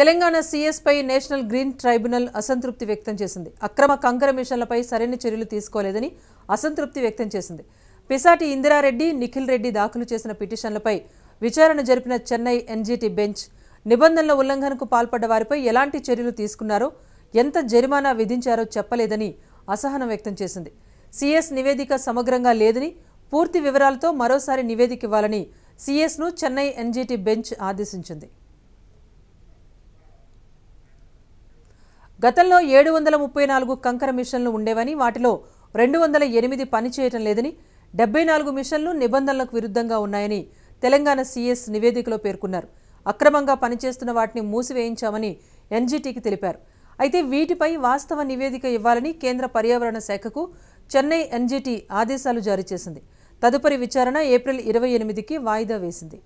తెలంగాణ సీఎస్పై National Green Tribunal అసంతృప్తి వ్యక్తం చేసింది అక్రమ కంకర మిషన్లపై సరైన చర్యలు తీసుకోలేదని అసంతృప్తి వ్యక్తం చేసింది పిసాటి ఇందిరారెడ్డి నిఖిల్ రెడ్డి దాఖలు చేసిన పిటిషన్లపై విచారణ జరిపిన చెన్నై ఎన్జీటీ బెంచ్ నిబంధనల ఉల్లంఘనకు పాల్పడ్డ వారిపై ఎలాంటి చర్యలు తీసుకున్నారో ఎంత జరిమానా విధించారో చెప్పలేదని అసహనం వ్యక్తం చేసింది సీఎస్ నివేదిక సమగ్రంగా లేదని పూర్తి వివరాలతో మరోసారి నివేదిక ఇవ్వాలని సీఎస్ను చెన్నై ఎన్జీటీ బెంచ్ ఆదేశించింది గతంలో ఏడు వందల ముప్పై నాలుగు కంకర మిషన్లు ఉండేవని వాటిలో రెండు వందల ఎనిమిది పనిచేయటం లేదని డెబ్బై నాలుగు మిషన్లు నిబంధనలకు విరుద్ధంగా ఉన్నాయని తెలంగాణ సీఎస్ నివేదికలో పేర్కొన్నారు అక్రమంగా పనిచేస్తున్న వాటిని మూసివేయించామని ఎన్జీటీకి తెలిపారు అయితే వీటిపై వాస్తవ నివేదిక ఇవ్వాలని కేంద్ర పర్యావరణ శాఖకు చెన్నై ఎన్జీటీ ఆదేశాలు జారీ చేసింది తదుపరి విచారణ ఏప్రిల్ ఇరవై ఎనిమిదికి వాయిదా వేసింది